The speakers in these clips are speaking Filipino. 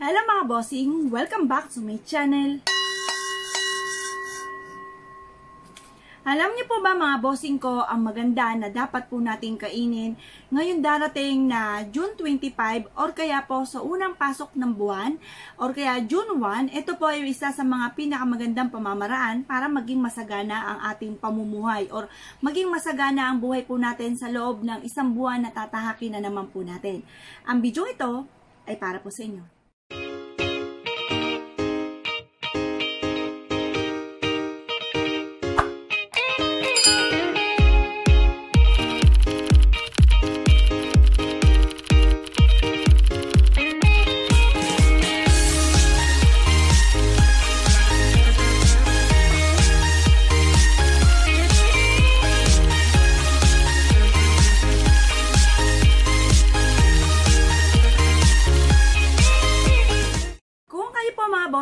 Hello mga bossing! Welcome back to my channel! Alam niyo po ba mga bossing ko ang maganda na dapat po nating kainin ngayon darating na June 25 or kaya po sa unang pasok ng buwan or kaya June 1, ito po ay isa sa mga pinakamagandang pamamaraan para maging masagana ang ating pamumuhay or maging masagana ang buhay po natin sa loob ng isang buwan na tatahakin na naman po natin. Ang video ito ay para po sa inyo.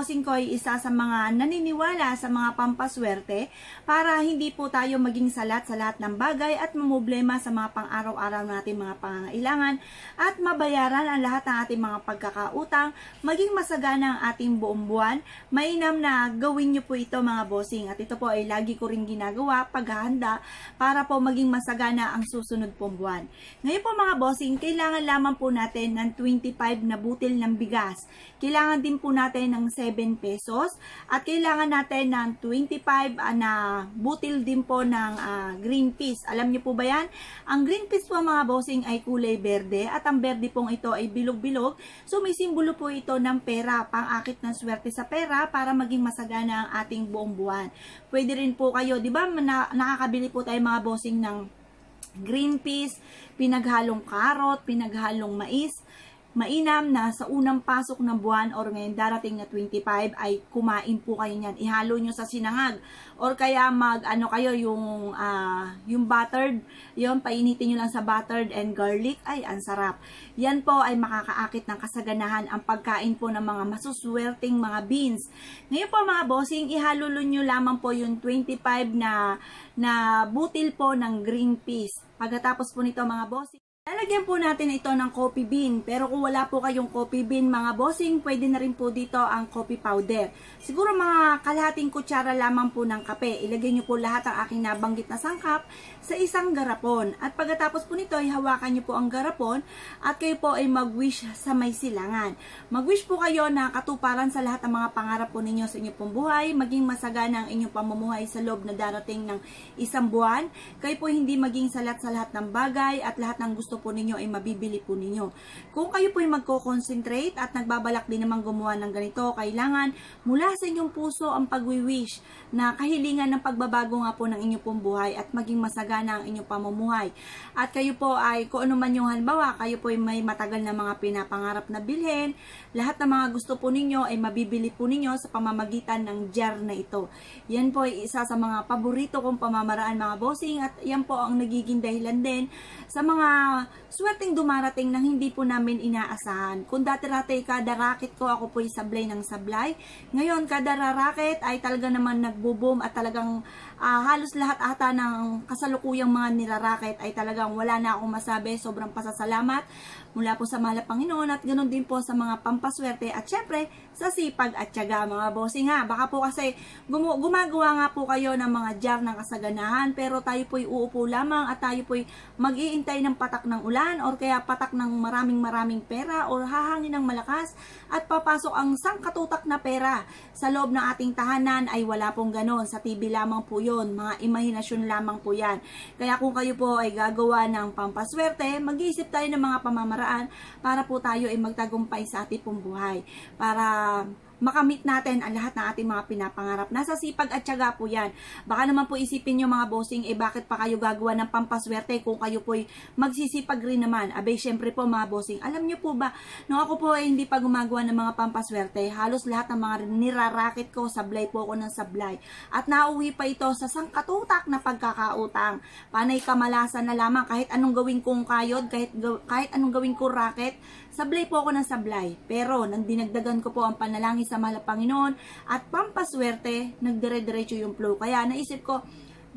bossing ko ay isa sa mga naniniwala sa mga pampaswerte para hindi po tayo maging salat sa lahat ng bagay at mamblema sa mga pang-araw-araw nating mga pangangailangan at mabayaran ang lahat ng ating mga pagkakautang, maging masagana ang ating buong buwan. Mainam na gawin niyo po ito mga bossing at ito po ay lagi ko rin ginagawa paghahanda para po maging masagana ang susunod pong buwan. Ngayon po mga bossing, kailangan lamang po natin ng 25 na butil ng bigas. Kailangan din po natin ng 7 pesos. At kailangan natin ng 25 ah, na butil din po ng uh, green peas. Alam niyo po ba yan? Ang green peas po mga bossing ay kulay berde at ang berde pong ito ay bilog-bilog. So may simbolo po ito ng pera, pang-akit ng swerte sa pera para maging masagana ang ating buong buwan. Pwede rin po kayo, di ba na, nakakabili po tayo mga bossing ng green peas, pinaghalong carrot, pinaghalong mais, Mainam na sa unang pasok ng buwan or ngayon darating na 25 ay kumain po kayo niyan. Ihalo nyo sa sinangag or kaya mag ano kayo yung uh, yung buttered, yon painitin nyo lang sa buttered and garlic. Ay, ang sarap. Yan po ay makakaakit ng kasaganahan ang pagkain po ng mga masuswerting mga beans. Ngayon po mga bossing, ihalo nyo lamang po yung 25 na na butil po ng green peas. Pagkatapos po nito mga bossing, Lalagyan po natin ito ng coffee bean. Pero kung wala po kayong coffee bean, mga bossing, pwede na rin po dito ang coffee powder. Siguro mga kalahating kutsara lamang po ng kape. Ilagay nyo po lahat ang aking nabanggit na sangkap sa isang garapon. At pagkatapos po nito, hawakan nyo po ang garapon at kayo po ay mag-wish sa may silangan. Mag-wish po kayo na katuparan sa lahat ng mga pangarap po ninyo sa inyong pong buhay, maging masagana ang inyong pamumuhay sa loob na darating ng isang buwan. Kayo po hindi maging salat sa lahat ng bagay at lahat ng gusto po ninyo ay mabibili po ninyo. Kung kayo po ay magko-concentrate at nagbabalak din naman gumawa ng ganito, kailangan mula sa inyong puso ang pagwi-wish na kahilingan ng pagbabago nga po ng inyong pong buhay at maging masagana ang inyong pamumuhay. At kayo po ay kung ano man yung halimbawa, kayo po ay may matagal na mga pinapangarap na bilhin, lahat ng mga gusto po ninyo ay mabibili po ninyo sa pamamagitan ng jar na ito. Yan po ay isa sa mga paborito kong pamamaraan mga bossing at yan po ang nagiging dahilan din sa mga swerteng dumarating nang hindi po namin inaasahan. Kung dati-dati kada racket ko ako po'y sablay ng sablay, ngayon kada racket ay talaga naman nagbo-boom at talagang uh, halos lahat ata ng kasalukuyang mga niraracket ay talagang wala na akong masabi. Sobrang pasasalamat mula po sa mahal Panginoon at ganoon din po sa mga pampaswerte at syempre sa sipag at tiyaga mga bossing ha. Baka po kasi gum- gumagawa nga po kayo ng mga jar ng kasaganahan pero tayo po'y uupo lamang at tayo po'y mag-iintay ng patak ng ulan or kaya patak ng maraming maraming pera or hahangin ng malakas at papasok ang sangkatutak na pera sa loob ng ating tahanan ay wala pong ganon. Sa TV lamang po yon Mga imahinasyon lamang po yan. Kaya kung kayo po ay gagawa ng pampaswerte, mag-iisip tayo ng mga pamamaraan para po tayo ay magtagumpay sa ating pong buhay. Para makamit natin ang lahat ng ating mga pinapangarap. Nasa sipag at syaga po yan. Baka naman po isipin nyo mga bossing, eh bakit pa kayo gagawa ng pampaswerte kung kayo po'y magsisipag rin naman. Abay, syempre po mga bossing, alam nyo po ba, no ako po ay hindi pa gumagawa ng mga pampaswerte, halos lahat ng mga nirarakit ko, sablay po ako ng sablay. At nauwi pa ito sa sangkatutak na pagkakautang. Panay kamalasan na lamang kahit anong gawin kong kayod, kahit, kahit anong gawin kong racket, Sablay po ako ng sablay, pero nang dinagdagan ko po ang panalangin sa mahal Panginoon at pampaswerte, nagdire-diretso yung flow. Kaya naisip ko,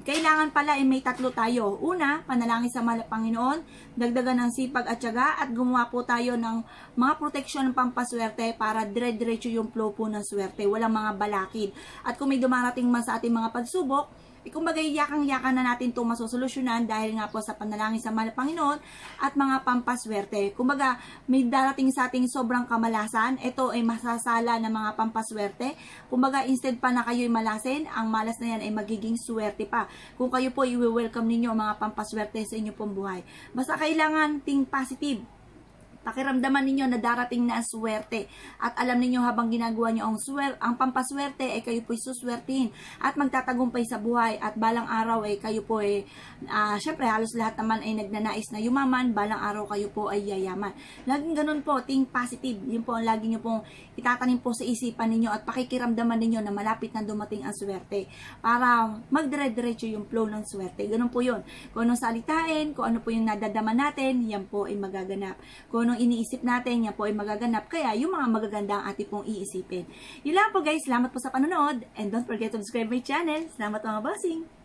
kailangan pala ay eh, may tatlo tayo. Una, panalangin sa mahal Panginoon, dagdagan ng sipag at tiyaga at gumawa po tayo ng mga proteksyon ng pampaswerte para dire-diretso yung flow po ng swerte. Walang mga balakid. At kung may dumarating man sa ating mga pagsubok, eh, kumbaga, yakang-yakan na natin itong masosolusyonan dahil nga po sa panalangin sa mahal Panginoon at mga pampaswerte. Kumbaga, may darating sa ating sobrang kamalasan. Ito ay masasala ng mga pampaswerte. Kumbaga, instead pa na kayo'y malasin, ang malas na yan ay magiging swerte pa. Kung kayo po, i-welcome ninyo ang mga pampaswerte sa inyo pong buhay. Basta kailangan ting positive Pakiramdaman ninyo na darating na ang swerte. At alam ninyo habang ginagawa nyo ang, swer ang pampaswerte ay eh, kayo po'y suswertihin at magtatagumpay sa buhay at balang araw ay eh, kayo po eh, uh, syempre halos lahat naman ay nagnanais na yumaman, balang araw kayo po ay yayaman. Laging ganun po, think positive. Yun po ang lagi nyo pong itatanim po sa isipan ninyo at pakikiramdaman ninyo na malapit na dumating ang swerte para magdire-diretso yung flow ng swerte. Ganun po yun. Kung anong salitain, kung ano po yung nadadama natin, yan po ay magaganap. Kung ano anong iniisip natin, yan po ay magaganap. Kaya yung mga magaganda ang ating pong iisipin. Yun lang po guys, salamat po sa panonood and don't forget to subscribe my channel. Salamat mga bossing!